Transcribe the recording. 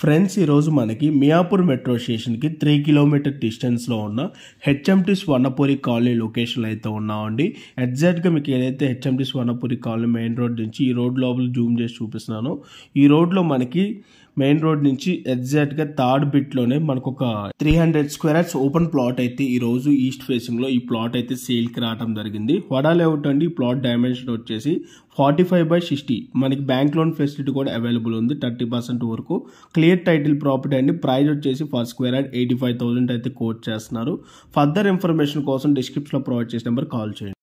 friends ఈరోజు మనకి Miyapur metro స్టేషన్కి త్రీ కిలోమీటర్ డిస్టెన్స్లో ఉన్న హెచ్ఎంటి స్వర్ణపూరి కాలనీ లొకేషన్లో అయితే ఉన్నామండి ఎగ్జాక్ట్గా మీకు ఏదైతే HMT Swarnapuri colony main road నుంచి ఈ రోడ్ లోపల జూమ్ చేసి చూపిస్తున్నాను ఈ రోడ్లో మనకి మెయిన్ రోడ్ నుంచి ఎగ్జాక్ట్ గా థర్డ్ బిట్ లోనే మనకు ఒక three hundred square yards open plot అయితే ఈ రోజు ఈస్ట్ ఫేసింగ్ లో ఈ ప్లాట్ అయితే సేల్ కి రావడం జరిగింది వడా లేఅవుట్ అండి ఈ ప్లాట్ డైమెన్షన్ వచ్చేసి ఫార్టీ ఫైవ్ బై సిక్స్టీ మనకి బ్యాంక్ లోన్ ఫెసిలిటీ కూడా అవైలబుల్ ఉంది థర్టీ పర్సెంట్ వరకు క్లియర్ టైటిల్ ప్రాపర్టీ అండి ప్రైస్ వచ్చేసి for square yard eighty five thousand అయితే కోట్ చేస్తున్నారు ఫర్దర్ ఇన్ఫర్మేషన్ కోసం డిస్క్రిప్షన్లో ప్రొవైడ్ చేసే నెంబర్ కాల్ చేయండి